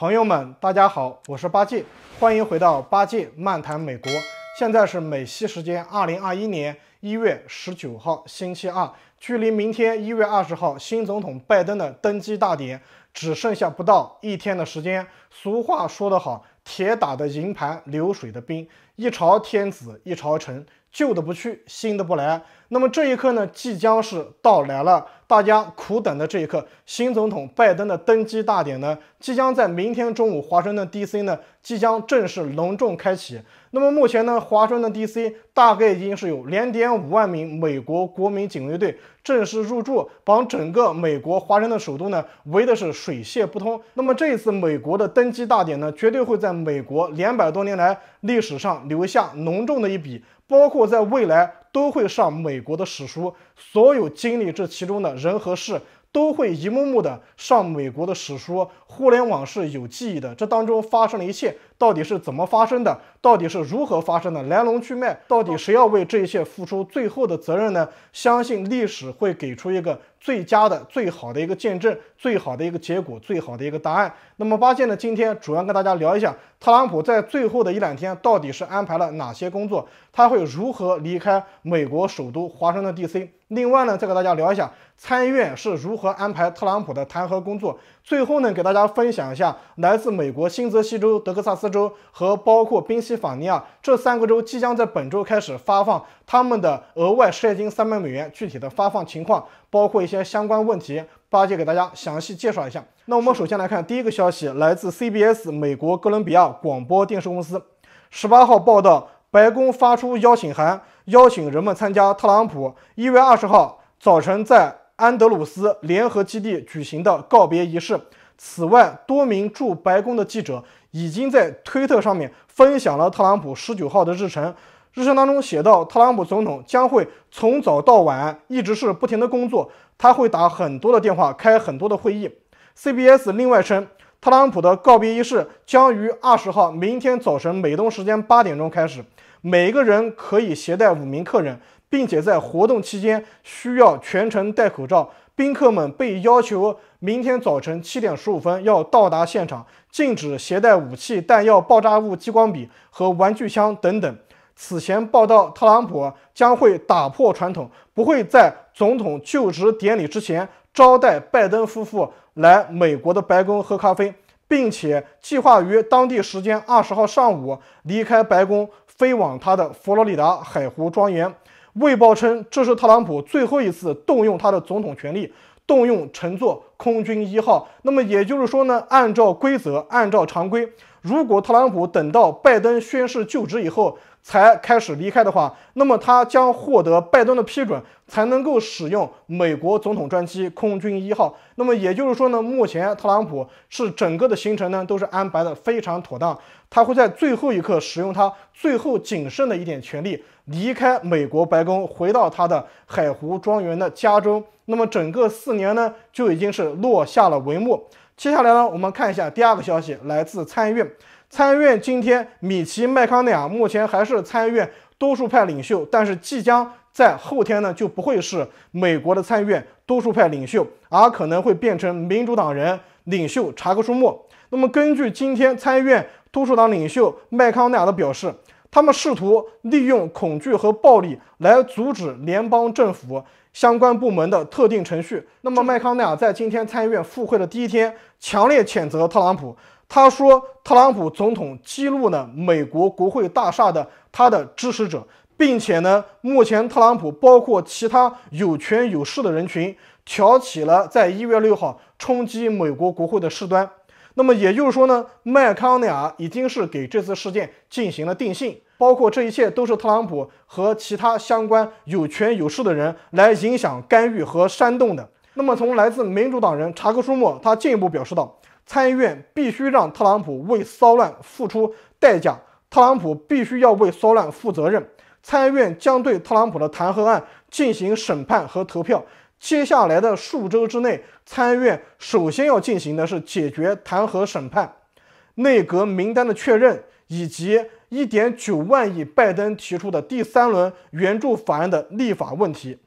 朋友们，大家好，我是八戒，欢迎回到八戒漫谈美国。现在是美西时间二零二一年一月十九号星期二，距离明天一月二十号新总统拜登的登基大典只剩下不到一天的时间。俗话说得好，铁打的营盘流水的兵。一朝天子一朝臣，旧的不去，新的不来。那么这一刻呢，即将是到来了，大家苦等的这一刻，新总统拜登的登基大典呢，即将在明天中午，华盛顿 D.C. 呢，即将正式隆重开启。那么目前呢，华盛顿 D.C. 大概已经是有两点五万名美国国民警卫队正式入驻，把整个美国华盛顿首都呢围的是水泄不通。那么这一次美国的登基大典呢，绝对会在美国两百多年来。历史上留下浓重的一笔，包括在未来都会上美国的史书。所有经历这其中的人和事，都会一幕幕的上美国的史书。互联网是有记忆的，这当中发生的一切。到底是怎么发生的？到底是如何发生的？来龙去脉，到底谁要为这一切付出最后的责任呢？相信历史会给出一个最佳的、最好的一个见证，最好的一个结果，最好的一个答案。那么八戒呢？今天主要跟大家聊一下，特朗普在最后的一两天到底是安排了哪些工作？他会如何离开美国首都华盛顿 DC？另外呢，再给大家聊一下参议院是如何安排特朗普的弹劾工作。最后呢，给大家分享一下来自美国新泽西州、德克萨斯州和包括宾夕法尼亚这三个州，即将在本周开始发放他们的额外失业金三百美元。具体的发放情况，包括一些相关问题，八戒给大家详细介绍一下。那我们首先来看第一个消息，来自 CBS 美国哥伦比亚广播电视公司十八号报道，白宫发出邀请函，邀请人们参加特朗普一月二十号早晨在。安德鲁斯联合基地举行的告别仪式。此外，多名驻白宫的记者已经在推特上面分享了特朗普十九号的日程。日程当中写到，特朗普总统将会从早到晚一直是不停的工作，他会打很多的电话，开很多的会议。CBS 另外称，特朗普的告别仪式将于二十号明天早晨美东时间八点钟开始，每个人可以携带五名客人。并且在活动期间需要全程戴口罩。宾客们被要求明天早晨七点十五分要到达现场，禁止携带武器、弹药、爆炸物、激光笔和玩具枪等等。此前报道，特朗普将会打破传统，不会在总统就职典礼之前招待拜登夫妇来美国的白宫喝咖啡，并且计划于当地时间二十号上午离开白宫，飞往他的佛罗里达海湖庄园。卫报称，这是特朗普最后一次动用他的总统权力，动用乘坐空军一号。那么也就是说呢，按照规则，按照常规，如果特朗普等到拜登宣誓就职以后才开始离开的话，那么他将获得拜登的批准，才能够使用美国总统专机空军一号。那么也就是说呢，目前特朗普是整个的行程呢，都是安排的非常妥当。他会在最后一刻使用他最后仅剩的一点权力，离开美国白宫，回到他的海湖庄园的家中。那么整个四年呢，就已经是落下了帷幕。接下来呢，我们看一下第二个消息，来自参议院。参议院今天，米奇·麦康奈尔目前还是参议院多数派领袖，但是即将在后天呢，就不会是美国的参议院多数派领袖，而可能会变成民主党人领袖查克·舒默。那么根据今天参议院。多数党领袖麦康奈尔的表示，他们试图利用恐惧和暴力来阻止联邦政府相关部门的特定程序。那么，麦康奈尔在今天参议院复会的第一天，强烈谴责特朗普。他说，特朗普总统激怒了美国国会大厦的他的支持者，并且呢，目前特朗普包括其他有权有势的人群，挑起了在一月六号冲击美国国会的事端。那么也就是说呢，麦康奈尔已经是给这次事件进行了定性，包括这一切都是特朗普和其他相关有权有势的人来影响、干预和煽动的。那么，从来自民主党人查克·舒默，他进一步表示道，参议院必须让特朗普为骚乱付出代价，特朗普必须要为骚乱负责任，参议院将对特朗普的弹劾案进行审判和投票。接下来的数周之内，参议院首先要进行的是解决弹劾审判、内阁名单的确认，以及一点九万亿拜登提出的第三轮援助法案的立法问题。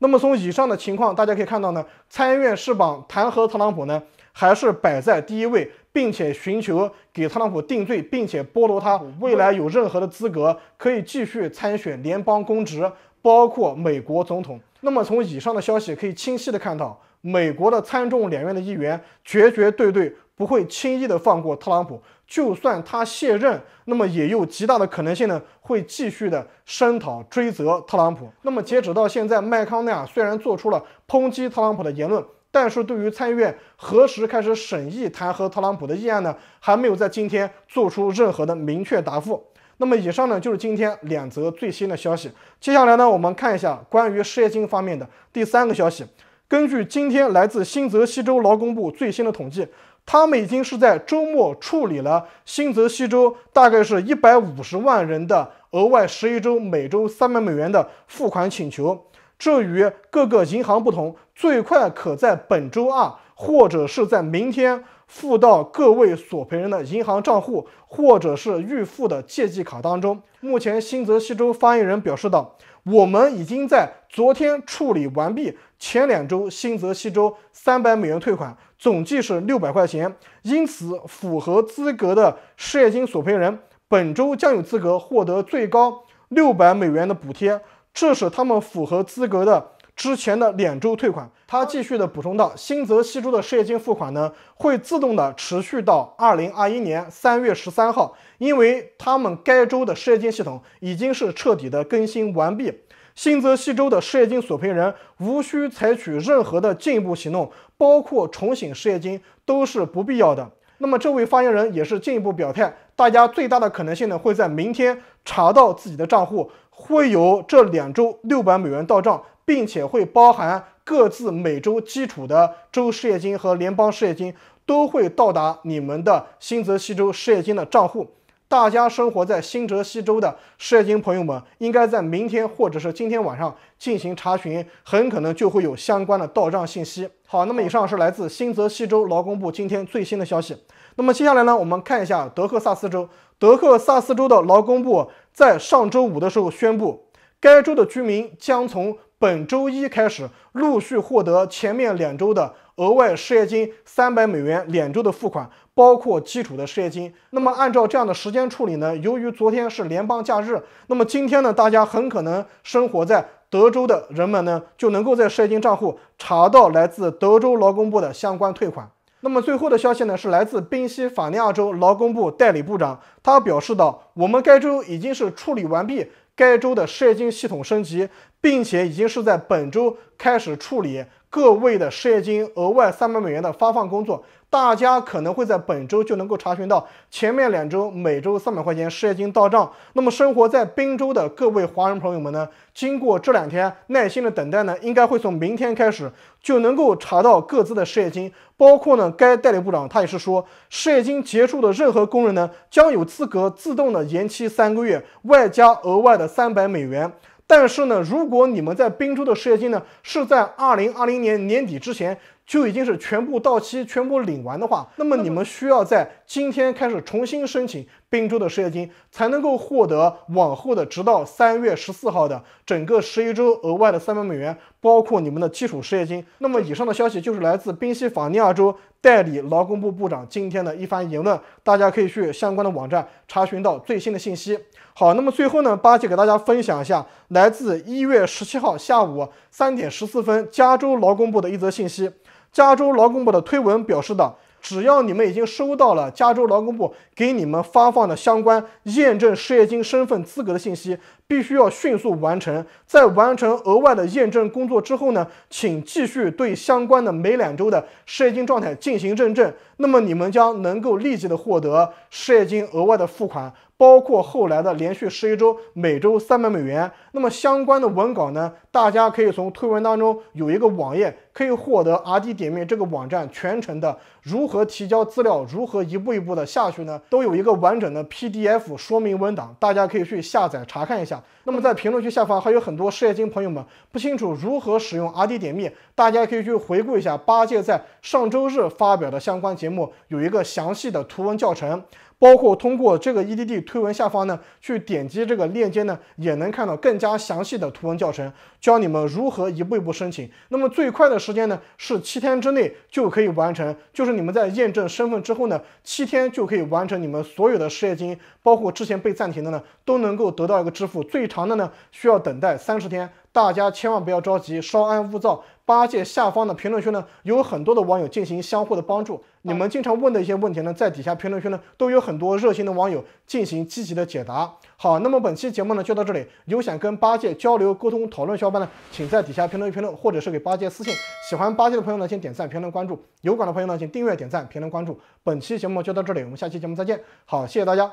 那么，从以上的情况大家可以看到呢，参议院是把弹劾特朗普呢还是摆在第一位，并且寻求给特朗普定罪，并且剥夺他未来有任何的资格可以继续参选联邦公职。包括美国总统。那么从以上的消息可以清晰的看到，美国的参众两院的议员绝绝对对不会轻易的放过特朗普，就算他卸任，那么也有极大的可能性呢会继续的声讨追责特朗普。那么截止到现在，麦康奈尔虽然做出了抨击特朗普的言论，但是对于参议院何时开始审议弹劾特朗普的议案呢，还没有在今天做出任何的明确答复。那么以上呢就是今天两则最新的消息。接下来呢，我们看一下关于失业金方面的第三个消息。根据今天来自新泽西州劳工部最新的统计，他们已经是在周末处理了新泽西州大概是一百五十万人的额外十一周，每周三百美元的付款请求。这与各个银行不同，最快可在本周二或者是在明天。付到各位索赔人的银行账户或者是预付的借记卡当中。目前，新泽西州发言人表示道：“我们已经在昨天处理完毕前两周新泽西州三百美元退款，总计是六百块钱。因此，符合资格的失业金索赔人本周将有资格获得最高六百美元的补贴，这使他们符合资格的。”之前的两周退款，他继续的补充到，新泽西州的失业金付款呢，会自动的持续到二零二一年三月十三号，因为他们该州的失业金系统已经是彻底的更新完毕，新泽西州的失业金索赔人无需采取任何的进一步行动，包括重审失业金都是不必要的。那么这位发言人也是进一步表态，大家最大的可能性呢，会在明天查到自己的账户，会有这两周六百美元到账。并且会包含各自每周基础的州失业金和联邦失业金都会到达你们的新泽西州失业金的账户。大家生活在新泽西州的失业金朋友们，应该在明天或者是今天晚上进行查询，很可能就会有相关的到账信息。好，那么以上是来自新泽西州劳工部今天最新的消息。那么接下来呢，我们看一下德克萨斯州。德克萨斯州的劳工部在上周五的时候宣布，该州的居民将从本周一开始陆续获得前面两周的额外失业金，三百美元两周的付款，包括基础的失业金。那么按照这样的时间处理呢？由于昨天是联邦假日，那么今天呢，大家很可能生活在德州的人们呢，就能够在失业金账户查到来自德州劳工部的相关退款。那么最后的消息呢，是来自宾夕法尼亚州劳工部代理部长，他表示到，我们该州已经是处理完毕该州的失业金系统升级。并且已经是在本周开始处理各位的失业金额外三百美元的发放工作，大家可能会在本周就能够查询到前面两周每周三百块钱失业金到账。那么生活在滨州的各位华人朋友们呢，经过这两天耐心的等待呢，应该会从明天开始就能够查到各自的失业金。包括呢，该代理部长他也是说，失业金结束的任何工人呢，将有资格自动的延期三个月，外加额外的三百美元。但是呢，如果你们在滨州的失业金呢，是在二零二零年年底之前就已经是全部到期、全部领完的话，那么你们需要在。今天开始重新申请滨州的失业金，才能够获得往后的直到三月十四号的整个十一周额外的三百美元，包括你们的基础失业金。那么以上的消息就是来自宾夕法尼亚州代理劳工部部长今天的一番言论，大家可以去相关的网站查询到最新的信息。好，那么最后呢，八戒给大家分享一下来自一月十七号下午三点十四分加州劳工部的一则信息，加州劳工部的推文表示的。只要你们已经收到了加州劳工部给你们发放的相关验证失业金身份资格的信息。必须要迅速完成，在完成额外的验证工作之后呢，请继续对相关的每两周的失业金状态进行认证。那么你们将能够立即的获得失业金额外的付款，包括后来的连续十一周，每周三百美元。那么相关的文稿呢，大家可以从推文当中有一个网页，可以获得 RD 点面这个网站全程的如何提交资料，如何一步一步的下去呢，都有一个完整的 PDF 说明文档，大家可以去下载查看一下。那么在评论区下方还有很多事业金朋友们不清楚如何使用 R D 点密，大家可以去回顾一下八戒在上周日发表的相关节目，有一个详细的图文教程。包括通过这个 E D D 推文下方呢，去点击这个链接呢，也能看到更加详细的图文教程，教你们如何一步一步申请。那么最快的时间呢，是七天之内就可以完成，就是你们在验证身份之后呢，七天就可以完成你们所有的失业金，包括之前被暂停的呢，都能够得到一个支付。最长的呢，需要等待三十天，大家千万不要着急，稍安勿躁。八戒下方的评论区呢，有很多的网友进行相互的帮助。你们经常问的一些问题呢，在底下评论区呢，都有很多热心的网友进行积极的解答。好，那么本期节目呢，就到这里。有想跟八戒交流、沟通、讨论的小伙伴呢，请在底下评论评论，或者是给八戒私信。喜欢八戒的朋友呢，请点赞、评论、关注。有感的朋友呢，请订阅、点赞、评论、关注。本期节目就到这里，我们下期节目再见。好，谢谢大家。